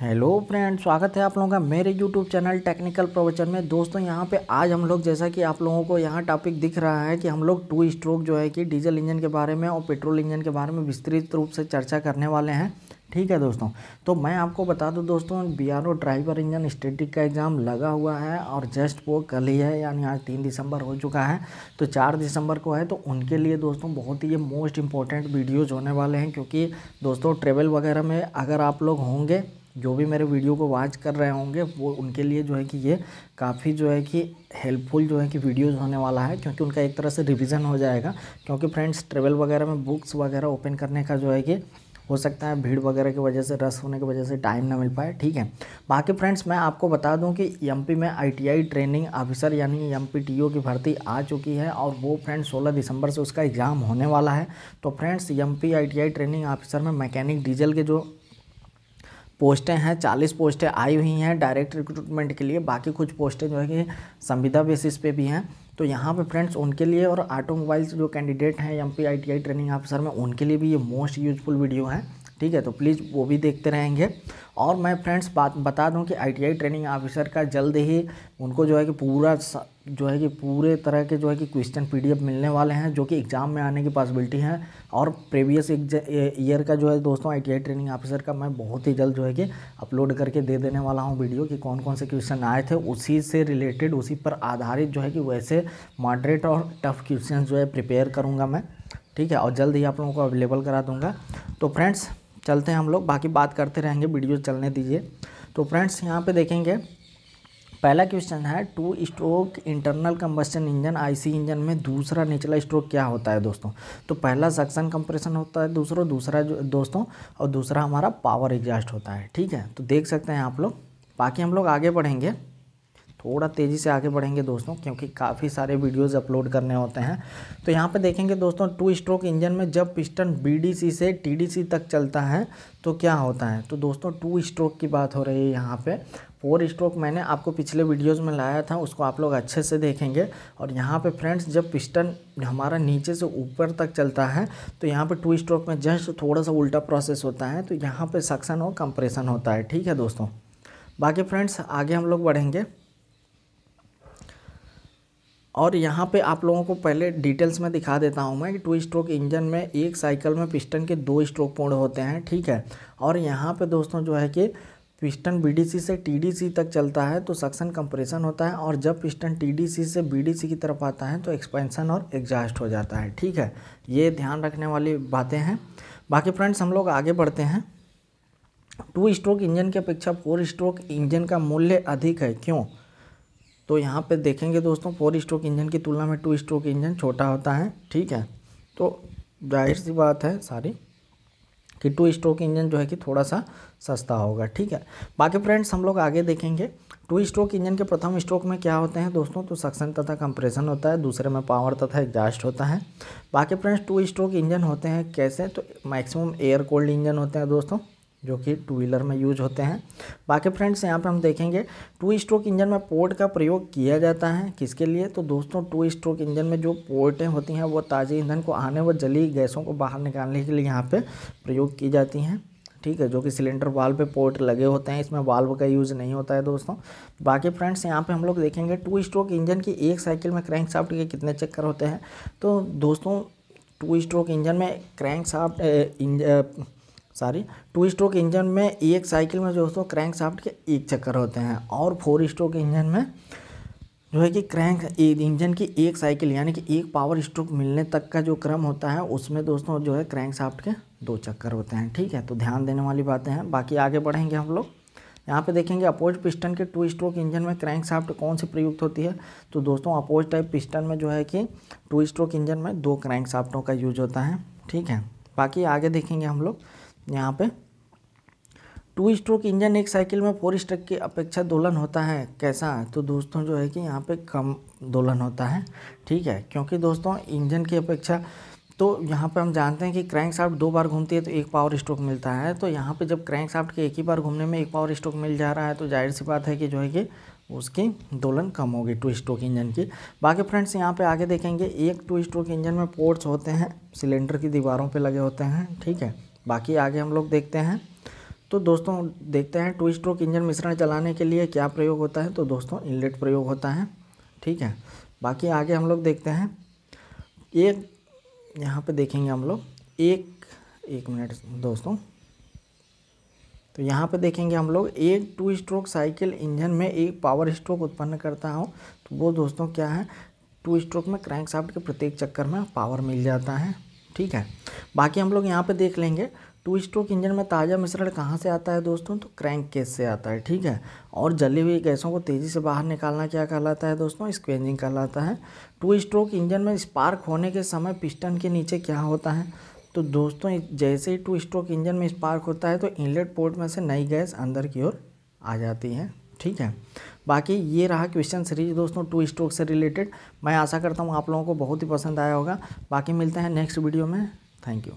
hello friend स्वागत है आप लोगों का मेरे यूट्यूब चैनल टेक्निकल प्रवचन में दोस्तों यहाँ पे आज हम लोग जैसा कि आप लोगों को यहाँ टॉपिक दिख रहा है कि हम लोग टू स्ट्रोक जो है कि डीजल इंजन के बारे में और पेट्रोल इंजन के बारे में विस्तृत रूप से चर्चा करने वाले हैं ठीक है दोस्तों तो मैं आपको बता दूँ दोस्तों बी ड्राइवर इंजन स्टेटिक का एग्ज़ाम लगा हुआ है और जस्ट वो कल ही है यानी आज तीन दिसंबर हो चुका है तो चार दिसंबर को है तो उनके लिए दोस्तों बहुत ही ये मोस्ट इंपॉर्टेंट वीडियोज़ होने वाले हैं क्योंकि दोस्तों ट्रेवल वगैरह में अगर आप लोग होंगे जो भी मेरे वीडियो को वॉच कर रहे होंगे वो उनके लिए जो है कि ये काफ़ी जो है कि हेल्पफुल जो है कि वीडियोज़ होने वाला है क्योंकि उनका एक तरह से रिविज़न हो जाएगा क्योंकि फ्रेंड्स ट्रेवल वगैरह में बुक्स वगैरह ओपन करने का जो है कि हो सकता है भीड़ वगैरह की वजह से रस होने की वजह से टाइम ना मिल पाए ठीक है बाकी फ्रेंड्स मैं आपको बता दूं कि एमपी में आईटीआई ट्रेनिंग ऑफिसर यानी एमपीटीओ की भर्ती आ चुकी है और वो फ्रेंड्स 16 दिसंबर से उसका एग्ज़ाम होने वाला है तो friends MP ITI training officer में मैकेनिक डीजल के जो पोस्टें हैं चालीस पोस्टें आई हुई हैं डायरेक्ट रिक्रूटमेंट के लिए बाकी कुछ पोस्टें जो है कि संविदा बेसिस पे भी हैं तो यहाँ पे फ्रेंड्स उनके लिए और ऑटोमोबाइल्स जो कैंडिडेट हैं M P I T I training officer में उनके लिए भी ये मोस्ट यूजफुल वीडियो है ठीक है तो प्लीज़ वो भी देखते रहेंगे और मैं फ्रेंड्स बात बता दूं कि आईटीआई ट्रेनिंग ऑफिसर का जल्द ही उनको जो है कि पूरा जो है कि पूरे तरह के जो है कि क्वेश्चन पीडीएफ मिलने वाले हैं जो कि एग्ज़ाम में आने की पॉसिबिलिटी है और प्रीवियस ईयर का जो है दोस्तों आईटीआई ट्रेनिंग ऑफिसर का मैं बहुत ही जल्द जो है कि अपलोड करके दे देने वाला हूँ वीडियो कि कौन कौन से क्वेश्चन आए थे उसी से रिलेटेड उसी पर आधारित जो है कि वैसे मॉडरेट और टफ क्वेश्चन जो है प्रिपेयर करूँगा मैं ठीक है और जल्द ही आप लोगों को अवेलेबल करा दूँगा तो फ्रेंड्स चलते हैं हम लोग बाकी बात करते रहेंगे वीडियो चलने दीजिए तो फ्रेंड्स यहाँ पे देखेंगे पहला क्वेश्चन है two stroke internal combustion engine IC engine में दूसरा निचला स्ट्रोक क्या होता है दोस्तों तो पहला सक्शन कंप्रेशन होता है दूसरा दूसरा जो दोस्तों और दूसरा हमारा पावर एग्जास्ट होता है ठीक है तो देख सकते हैं आप लोग बाकी हम लोग आगे बढ़ेंगे थोड़ा तेज़ी से आगे बढ़ेंगे दोस्तों क्योंकि काफ़ी सारे वीडियोस अपलोड करने होते हैं तो यहाँ पे देखेंगे दोस्तों टू स्ट्रोक इंजन में जब पिस्टन बीडीसी से टीडीसी तक चलता है तो क्या होता है तो दोस्तों टू स्ट्रोक की बात हो रही है यहाँ पे फोर स्ट्रोक मैंने आपको पिछले वीडियोस में लाया था उसको आप लोग अच्छे से देखेंगे और यहाँ पे फ्रेंड्स जब पिस्टन हमारा नीचे से ऊपर तक चलता है तो यहाँ पे टू स्ट्रोक में जस्ट थोड़ा सा उल्टा प्रोसेस होता है तो यहाँ पे सक्सन और कंप्रेशन होता है ठीक है दोस्तों बाकी फ्रेंड्स आगे हम लोग बढ़ेंगे और यहाँ पे आप लोगों को पहले डिटेल्स में दिखा देता हूँ मैं कि टू स्ट्रोक इंजन में एक साइकिल में पिस्टन के दो स्ट्रोक पूर्ण होते हैं ठीक है और यहाँ पे दोस्तों जो है कि पिस्टन बीडीसी से टीडीसी तक चलता है तो सक्शन कंप्रेशन होता है और जब पिस्टन टीडीसी से बीडीसी की तरफ आता है तो एक्सपेंशन और एग्जास्ट हो जाता है ठीक है ये ध्यान रखने वाली बातें हैं बाकी फ्रेंड्स हम लोग आगे बढ़ते हैं टू स्ट्रोक इंजन की अपेक्षा फोर स्ट्रोक इंजन का मूल्य अधिक है क्यों तो यहाँ पे देखेंगे दोस्तों फोर स्ट्रोक इंजन की तुलना में टू स्ट्रोक इंजन छोटा होता है ठीक है तो जाहिर सी बात है सारी कि टू स्ट्रोक इंजन जो है कि थोड़ा सा सस्ता होगा ठीक है बाकी फ्रेंड्स हम लोग आगे देखेंगे टू स्ट्रोक इंजन के प्रथम स्ट्रोक में क्या होते हैं दोस्तों तो सक्सन तथा कंप्रेशन होता है दूसरे में पावर तथा एग्जास्ट होता है बाकी फ्रेंड्स टू स्ट्रोक इंजन होते हैं कैसे तो मैक्सिमम एयर कोल्ड इंजन होते हैं दोस्तों जो कि टू व्हीलर में यूज होते हैं बाकी फ्रेंड्स यहाँ पे हम देखेंगे टू स्ट्रोक इंजन में पोर्ट का प्रयोग किया जाता है किसके लिए तो दोस्तों टू स्ट्रोक इंजन में जो पोर्टें होती हैं वो ताज़े ईंधन को आने व जली गैसों को बाहर निकालने के लिए यहाँ पर प्रयोग की जाती हैं ठीक है जो कि सिलेंडर वाल पे पोर्ट लगे होते हैं इसमें वाल्व का यूज़ नहीं होता है दोस्तों बाकी फ्रेंड्स यहाँ पे हम लोग देखेंगे टू स्ट्रोक इंजन की एक साइकिल में क्रैंक साफ्ट के कितने चक्कर होते हैं तो दोस्तों टू स्ट्रोक इंजन में crank engine sorry two stroke engine में एक साइकिल में जो दोस्तों क्रैंक साफ्ट के एक चक्कर होते हैं और फोर स्ट्रोक इंजन में जो है कि क्रैंक इंजन की एक साइकिल यानी कि एक पावर स्ट्रोक मिलने तक का जो क्रम होता है उसमें दोस्तों जो है क्रैंक साफ्ट के दो चक्कर होते हैं ठीक है तो ध्यान देने वाली बातें हैं बाकी आगे बढ़ेंगे हम लोग यहाँ पे देखेंगे अपोज पिस्टन के टू स्ट्रोक इंजन में क्रैंक साफ्ट कौन सी प्रयुक्त होती है तो दोस्तों अपोज टाइप पिस्टन में जो है कि टू स्ट्रोक इंजन में दो क्रैंक साफ्टों का यूज होता है ठीक है बाकी आगे देखेंगे हम लोग यहाँ पे टू स्ट्रोक इंजन एक साइकिल में फोर स्ट्रोक की अपेक्षा दोलन होता है कैसा तो दोस्तों जो है कि यहाँ पे कम दोलन होता है ठीक है क्योंकि दोस्तों इंजन की अपेक्षा तो यहाँ पे हम जानते हैं कि क्रैंक साफ्ट दो बार घूमती है तो एक पावर स्ट्रोक मिलता है तो यहाँ पे जब क्रैंक साफ्ट के एक ही बार घूमने में एक पावर स्ट्रोक मिल जा रहा है तो जाहिर सी बात है कि जो है कि उसकी दोलन कम होगी टू स्ट्रोक इंजन की बाकी फ्रेंड्स यहाँ पे आगे देखेंगे एक टू स्ट्रोक इंजन में पोर्ट्स होते हैं सिलेंडर की दीवारों पे लगे होते हैं ठीक है बाकी आगे हम लोग देखते हैं तो दोस्तों देखते हैं टू स्ट्रोक इंजन मिश्रण चलाने के लिए क्या प्रयोग होता है तो दोस्तों इनलेट प्रयोग होता है ठीक है बाकी आगे हम लोग देखते हैं एक यहाँ पे देखेंगे हम लोग एक एक मिनट दोस्तों तो यहाँ पे देखेंगे हम लोग एक टू स्ट्रोक साइकिल इंजन में एक पावर स्ट्रोक उत्पन्न करता हूँ तो वो दोस्तों क्या है टू स्ट्रोक में क्रैंक साफ्ट के प्रत्येक चक्कर में पावर मिल जाता है ठीक है बाकी हम लोग यहाँ पे देख लेंगे टू स्ट्रोक इंजन में ताज़ा मिश्रण कहाँ से आता है दोस्तों तो क्रैंक केस से आता है ठीक है और जली हुई गैसों को तेज़ी से बाहर निकालना क्या कहलाता है दोस्तों स्क्वेंजिंग कहलाता है टू स्ट्रोक इंजन में स्पार्क होने के समय पिस्टन के नीचे क्या होता है तो दोस्तों जैसे ही टू स्ट्रोक इंजन में स्पार्क होता है तो इनलेट पोर्ट में से नई गैस अंदर की ओर आ जाती है ठीक है बाकी ये रहा क्वेश्चन सीरीज दोस्तों टू स्ट्रोक से रिलेटेड मैं आशा करता हूँ आप लोगों को बहुत ही पसंद आया होगा बाकी मिलते हैं नेक्स्ट वीडियो में थैंक यू